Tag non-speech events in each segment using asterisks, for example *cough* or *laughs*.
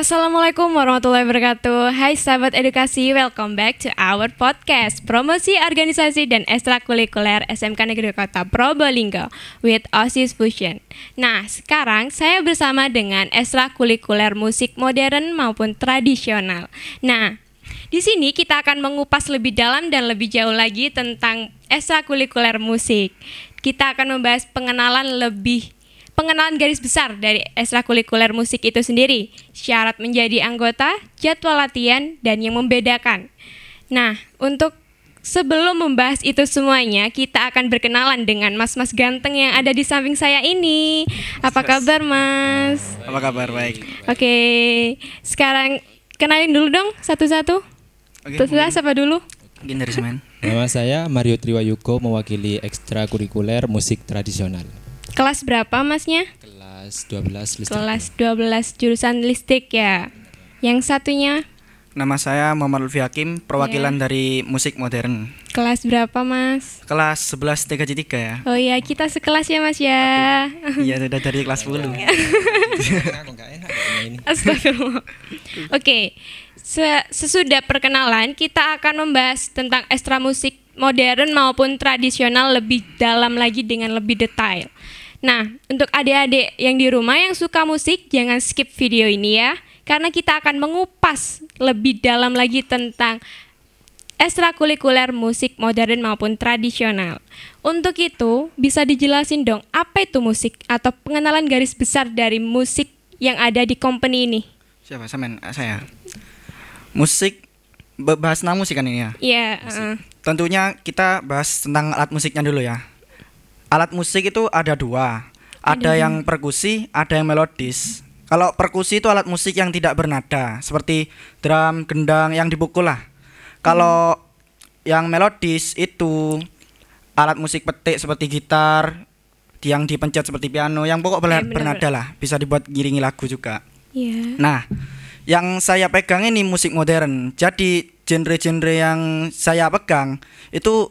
Assalamualaikum warahmatullahi wabarakatuh Hai sahabat edukasi, welcome back to our podcast Promosi organisasi dan ekstrakurikuler SMK Negeri Kota Probolinggo With OSIS Fusion Nah, sekarang saya bersama dengan ekstrakurikuler musik modern maupun tradisional Nah, di sini kita akan mengupas lebih dalam dan lebih jauh lagi tentang ekstrakurikuler musik Kita akan membahas pengenalan lebih pengenalan garis besar dari ekstrakurikuler musik itu sendiri, syarat menjadi anggota, jadwal latihan, dan yang membedakan. Nah, untuk sebelum membahas itu semuanya, kita akan berkenalan dengan mas-mas ganteng yang ada di samping saya ini. Apa kabar, Mas? Apa kabar, baik. Oke, sekarang kenalin dulu dong satu-satu. Terserah okay, siapa dulu? Mungkin Nama saya Mario Triwayuko mewakili ekstrakurikuler musik tradisional. Kelas berapa masnya? Kelas 12 listrik. Kelas 12 jurusan listrik ya. Yang satunya? Nama saya Muhammad Lutfi Hakim, perwakilan yeah. dari musik modern. Kelas berapa, Mas? Kelas 11 tkj 3 ya. Oh iya, kita sekelas ya, Mas ya. Iya, sudah dari kelas 10. Astagfirullah. Oke. Okay. Sesudah perkenalan, kita akan membahas tentang ekstra musik modern maupun tradisional lebih dalam lagi dengan lebih detail. Nah, untuk adik-adik yang di rumah yang suka musik, jangan skip video ini ya, karena kita akan mengupas lebih dalam lagi tentang ekstrakurikuler musik modern maupun tradisional. Untuk itu, bisa dijelasin dong apa itu musik atau pengenalan garis besar dari musik yang ada di company ini? Siapa? Samen, eh, saya. Musik bahas nama musik kan ini ya? Iya, yeah, uh. Tentunya kita bahas tentang alat musiknya dulu ya alat musik itu ada dua ada yang perkusi ada yang melodis kalau perkusi itu alat musik yang tidak bernada seperti drum gendang yang dipukul lah kalau hmm. yang melodis itu alat musik petik seperti gitar yang dipencet seperti piano yang pokok ya, bernada lah bisa dibuat giringi lagu juga yeah. nah yang saya pegang ini musik modern jadi genre-genre yang saya pegang itu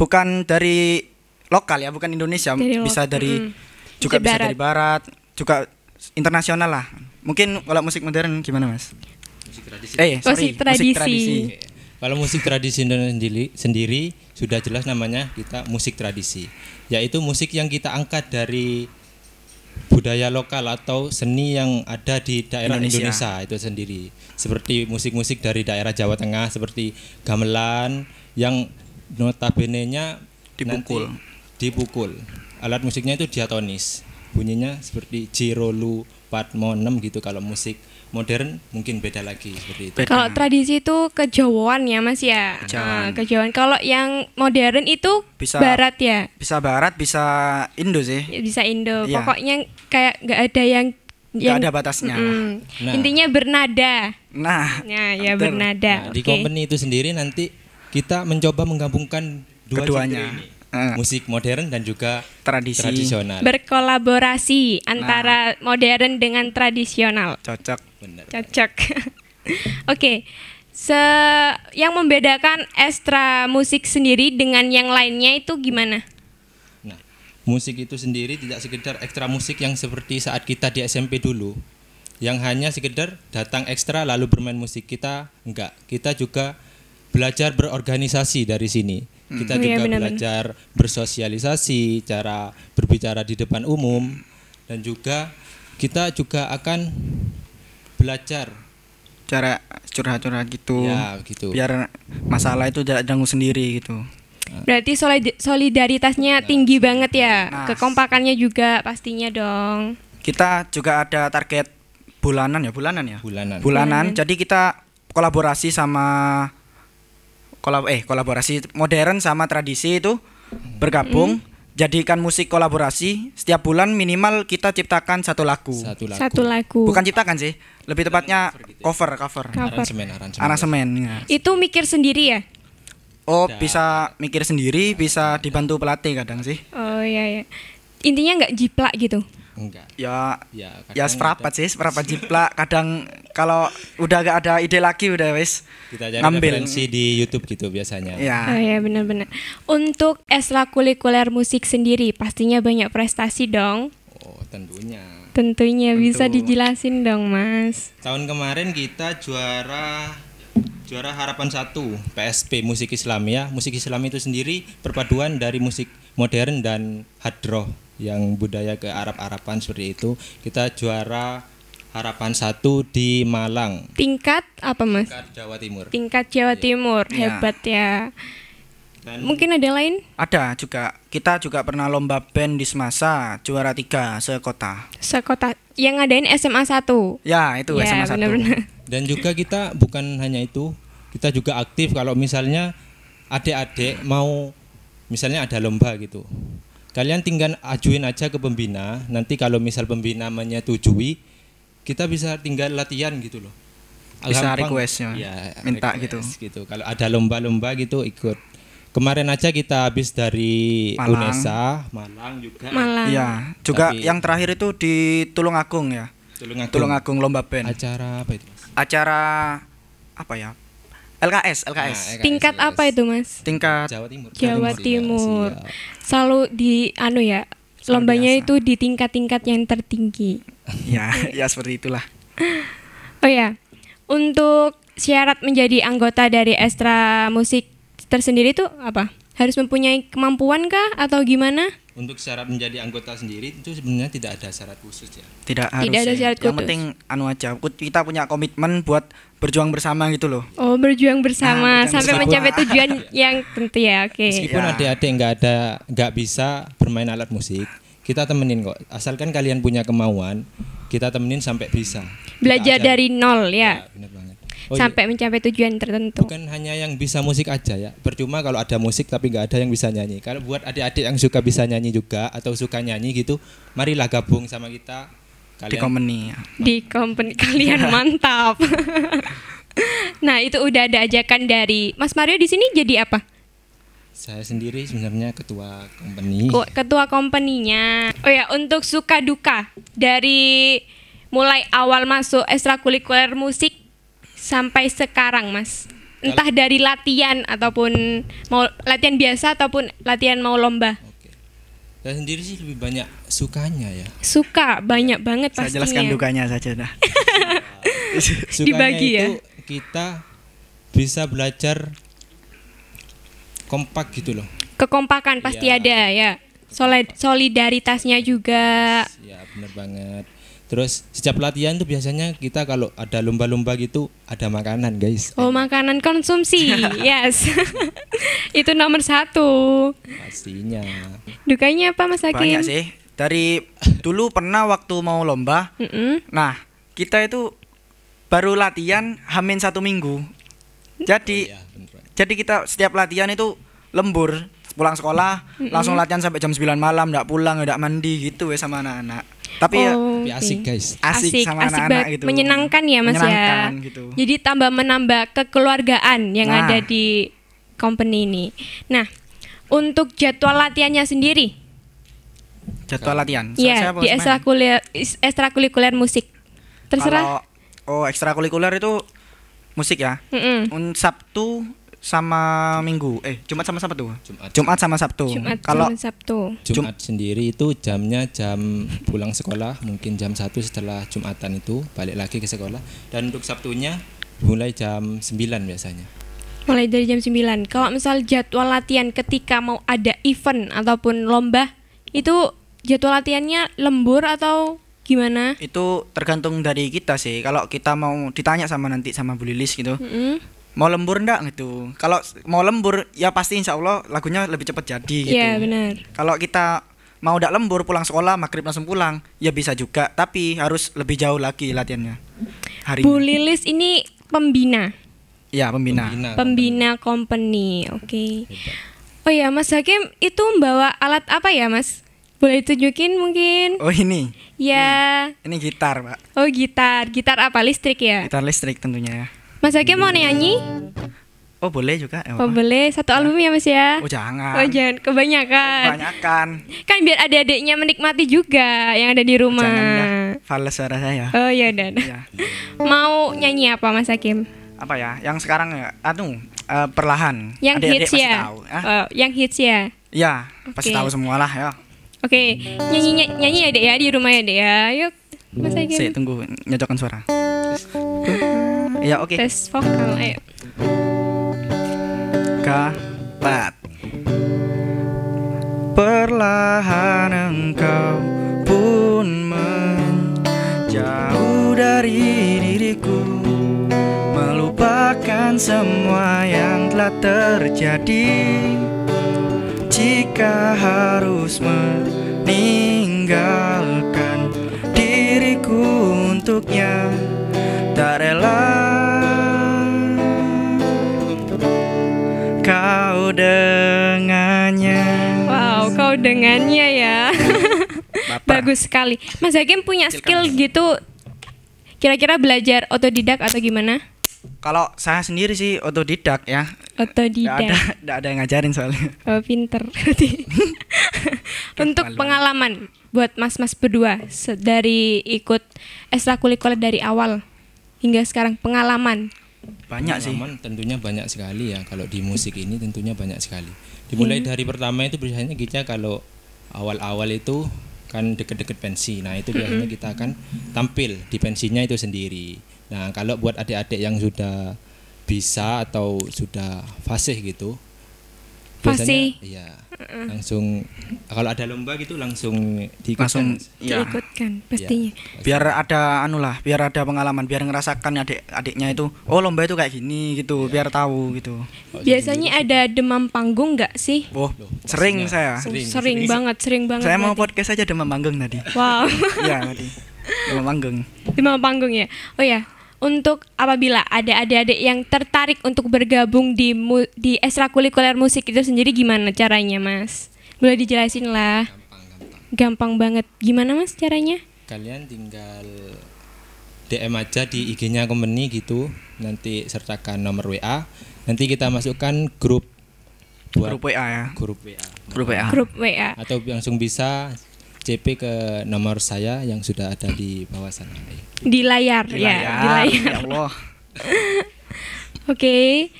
bukan dari lokal ya bukan Indonesia dari bisa dari hmm. juga bisa, bisa dari barat juga internasional lah mungkin kalau musik modern gimana mas musik tradisi eh sorry musik tradisi, musik tradisi. Kalau musik tradisi sendiri, sendiri sudah jelas namanya kita musik tradisi, yaitu musik yang kita angkat dari budaya lokal atau seni yang ada di daerah Indonesia, Indonesia itu sendiri. Seperti musik-musik dari daerah Jawa Tengah seperti gamelan yang notabene-nya dipukul dipukul. Alat musiknya itu diatonis. Bunyinya seperti lu jirolu monem gitu kalau musik modern mungkin beda lagi seperti itu. Kalau tradisi itu kejauhan ya Mas ya. Kejauhan. Nah, Kalau yang modern itu bisa barat ya. Bisa barat, bisa Indo sih. Ya, bisa Indo. Ya. Pokoknya kayak nggak ada yang yang ada batasnya. Mm, nah. Intinya bernada. Nah, nah ya, ya bernada. Nah, okay. Di company itu sendiri nanti kita mencoba menggabungkan dua keduanya uh. musik modern dan juga tradisi tradisional. Berkolaborasi nah. antara nah. modern dengan tradisional. Cocok. Bener. Cocok. *laughs* Oke. okay. Se yang membedakan ekstra musik sendiri dengan yang lainnya itu gimana? Nah, musik itu sendiri tidak sekedar ekstra musik yang seperti saat kita di SMP dulu yang hanya sekedar datang ekstra lalu bermain musik kita enggak kita juga belajar berorganisasi dari sini kita hmm. juga ya, bener, belajar bersosialisasi, cara berbicara di depan umum dan juga kita juga akan belajar cara curhat-curhat gitu. Ya, gitu. Biar masalah itu tidak janggung sendiri gitu. Nah. Berarti solidaritasnya nah. tinggi banget ya. Nah. Kekompakannya juga pastinya dong. Kita juga ada target bulanan ya, bulanan ya. Bulanan. Bulanan. bulanan. Jadi kita kolaborasi sama kolab eh kolaborasi modern sama tradisi itu bergabung. Mm. Jadikan musik kolaborasi. Setiap bulan minimal kita ciptakan satu lagu. Satu lagu. Satu lagu. Bukan ciptakan sih, lebih tepatnya cover, gitu ya? cover. cover. Aransemen, aransemen. Aransemen. Ya. Itu mikir sendiri ya? Oh, da. bisa mikir sendiri, bisa dibantu pelatih kadang sih. Oh iya ya. Intinya nggak jiplak gitu. Enggak. Ya, ya, ya seperempat sih, seperempat *laughs* jiplak. Kadang kalau udah gak ada ide lagi udah wis. Kita cari ngambil. referensi di YouTube gitu biasanya. Ya. Oh ya benar-benar. Untuk kulikuler musik sendiri pastinya banyak prestasi dong. Oh tentunya. Tentunya Tentu. bisa dijelasin dong mas. Tahun kemarin kita juara juara harapan satu PSP musik Islam ya musik Islam itu sendiri perpaduan dari musik modern dan hard yang budaya ke Arab-Araban seperti itu. Kita juara harapan satu di Malang. Tingkat apa mas? Tingkat Jawa Timur. Tingkat Jawa ya. Timur iya. hebat ya. ya. Dan Mungkin ada lain? Ada juga. Kita juga pernah lomba band di Semasa, juara tiga sekota. Sekota. Yang ngadain SMA satu Ya, itu ya, SMA satu Dan juga kita bukan hanya itu, kita juga aktif kalau misalnya adik-adik mau misalnya ada lomba gitu kalian tinggal ajuin aja ke pembina nanti kalau misal pembina menyetujui kita bisa tinggal latihan gitu loh bisa Gampang, requestnya ya, minta request, gitu gitu kalau ada lomba-lomba gitu ikut kemarin aja kita habis dari Malang. Unesa Malang juga Malang. ya juga Tapi, yang terakhir itu di Tulungagung ya Tulungagung Tulungagung lomba band acara apa itu mas? acara apa ya LKS, LKS. Nah, LKS Tingkat LKS. apa itu, Mas? Tingkat Jawa Timur. Jawa Timur. Selalu di anu ya, Selalu lombanya biasa. itu di tingkat-tingkat yang tertinggi. *laughs* ya, ya seperti itulah. *laughs* Oh ya. Untuk syarat menjadi anggota dari Estra Musik tersendiri itu apa? Harus mempunyai kemampuan kah atau gimana? untuk syarat menjadi anggota sendiri itu sebenarnya tidak ada syarat khusus ya. Tidak harus. Tidak ada ya. syarat khusus. Yang penting anu aja kita punya komitmen buat berjuang bersama gitu loh. Oh, berjuang bersama nah, sampai bersama. mencapai tujuan yang tentu ya. Oke. Okay. Meskipun ya. adik-adik nggak ada nggak bisa bermain alat musik, kita temenin kok. Asalkan kalian punya kemauan, kita temenin sampai bisa. Belajar dari nol ya. ya oh, iya. sampai iya. mencapai tujuan tertentu. Bukan hanya yang bisa musik aja ya. Percuma kalau ada musik tapi nggak ada yang bisa nyanyi. Kalau buat adik-adik yang suka bisa nyanyi juga atau suka nyanyi gitu, marilah gabung sama kita. Kalian, di company. Ya. Di company kalian *laughs* mantap. nah, itu udah ada ajakan dari Mas Mario di sini jadi apa? Saya sendiri sebenarnya ketua company. Ketua company-nya. Oh ya, untuk suka duka dari mulai awal masuk ekstrakurikuler musik sampai sekarang mas entah dari latihan ataupun mau latihan biasa ataupun latihan mau lomba saya sendiri sih lebih banyak sukanya ya suka iya. banyak ya. banget saya pastinya. jelaskan dukanya saja nah *laughs* sukanya dibagi ya? itu ya kita bisa belajar kompak gitu loh kekompakan pasti ya. ada ya Solid solidaritasnya juga ya benar banget Terus setiap latihan tuh biasanya kita kalau ada lomba-lomba gitu ada makanan guys. Oh makanan konsumsi, *laughs* yes. *laughs* itu nomor satu. Pastinya. Dukanya apa Mas Hakim? Banyak sih. Dari dulu pernah waktu mau lomba. Mm -mm. Nah kita itu baru latihan hamin satu minggu. Jadi, oh, iya, jadi kita setiap latihan itu lembur pulang sekolah mm -hmm. langsung latihan sampai jam 9 malam nggak pulang nggak mandi gitu ya sama anak-anak tapi ya, oh, ya, asik guys asik, asik sama anak-anak gitu menyenangkan ya mas ya. menyenangkan, ya gitu. jadi tambah menambah kekeluargaan yang nah. ada di company ini nah untuk jadwal latihannya sendiri jadwal latihan Iya yeah, di ekstrakulikuler musik terserah Kalau, oh ekstrakulikuler itu musik ya mm -mm. Sabtu sama Minggu. Eh, Jumat sama Sabtu. Jumat. Jumat sama Sabtu. Jumat Kalau Sabtu. Jumat sendiri itu jamnya jam pulang sekolah mungkin jam satu setelah Jumatan itu balik lagi ke sekolah dan untuk Sabtunya mulai jam 9 biasanya. Mulai dari jam 9. Kalau misal jadwal latihan ketika mau ada event ataupun lomba itu jadwal latihannya lembur atau gimana? Itu tergantung dari kita sih. Kalau kita mau ditanya sama nanti sama Bu Lilis gitu. Mm -hmm mau lembur ndak gitu kalau mau lembur ya pasti insya Allah lagunya lebih cepat jadi iya, gitu yeah, benar kalau kita mau ndak lembur pulang sekolah maghrib langsung pulang ya bisa juga tapi harus lebih jauh lagi latihannya hari Bu Lilis ini pembina ya pembina pembina, pembina company oke okay. oh ya Mas Hakim itu membawa alat apa ya Mas boleh tunjukin mungkin? Oh ini? Ya. Ini, ini gitar, Pak. Oh gitar, gitar apa listrik ya? Gitar listrik tentunya. Mas Hakim mau nyanyi? Oh boleh juga. Eh, oh boleh satu nah. album ya Mas ya? Oh jangan. Oh jangan kebanyakan. Kebanyakan. Kan biar adik-adiknya menikmati juga yang ada di oh, rumah. Oh, jangan ya. Fales suara saya. Oh iya dan. Ya. mau nyanyi apa Mas Hakim? Apa ya? Yang sekarang ya, anu uh, perlahan. Yang adik -adik hits ya. Tahu, ya? Oh, yang hits ya. Ya, okay. pasti tahu semua lah ya. Oke, okay. nyanyi nyanyi ya dek ya di rumah ya dek ya. Yuk, Mas Hakim. Hmm, saya tunggu nyocokkan suara. Ya, oke. Okay. Tes vokal, ayo. -pat. Perlahan engkau pun menjauh dari diriku Melupakan semua yang telah terjadi Jika harus meninggalkan diriku untuknya Tak rela dengannya. Wow, kau dengannya ya. Bagus sekali. Mas Hakim punya skill kan? gitu kira-kira belajar otodidak atau gimana? Kalau saya sendiri sih otodidak ya. Otodidak. Tidak ada, ada yang ngajarin soalnya. Oh, pinter. *laughs* Untuk pengalaman buat mas-mas berdua dari ikut ekstrakurikuler dari awal hingga sekarang pengalaman banyak sih tentunya banyak sekali ya kalau di musik ini tentunya banyak sekali dimulai hmm. dari pertama itu biasanya kita kalau awal-awal itu kan deket-deket pensi nah itu biasanya kita akan tampil di pensinya itu sendiri nah kalau buat adik-adik yang sudah bisa atau sudah fasih gitu pasti iya mm langsung kalau ada lomba gitu langsung diikutkan langsung ya. diikutkan pastinya ya, biar ada anu lah biar ada pengalaman biar ngerasakan adik-adiknya itu oh lomba itu kayak gini gitu ya. biar tahu gitu oh, biasanya gitu. ada demam panggung nggak sih oh Loh, sering saya sering, sering, sering banget sering banget saya mau nanti. podcast aja demam panggung tadi wow ya tadi demam panggung demam panggung ya oh ya untuk apabila ada adik-adik yang tertarik untuk bergabung di mu, di ekstrakurikuler musik itu sendiri gimana caranya mas? Boleh dijelasin lah. Gampang, gampang. gampang banget. Gimana mas caranya? Kalian tinggal DM aja di IG-nya company gitu, nanti sertakan nomor WA, nanti kita masukkan grup grup WA ya. Grup WA. Grup WA. Grup WA. Atau langsung bisa CP ke nomor saya yang sudah ada di bawah sana. Di layar, di layar. ya, di layar. Ya Allah. *laughs* Oke.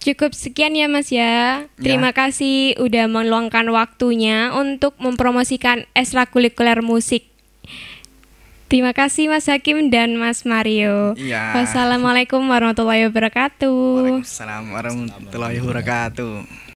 Cukup sekian ya Mas ya. ya. Terima ya. kasih udah meluangkan waktunya untuk mempromosikan ekstrakurikuler musik. Terima kasih Mas Hakim dan Mas Mario. Ya. Wassalamualaikum warahmatullahi wabarakatuh. Waalaikumsalam warahmatullahi wabarakatuh.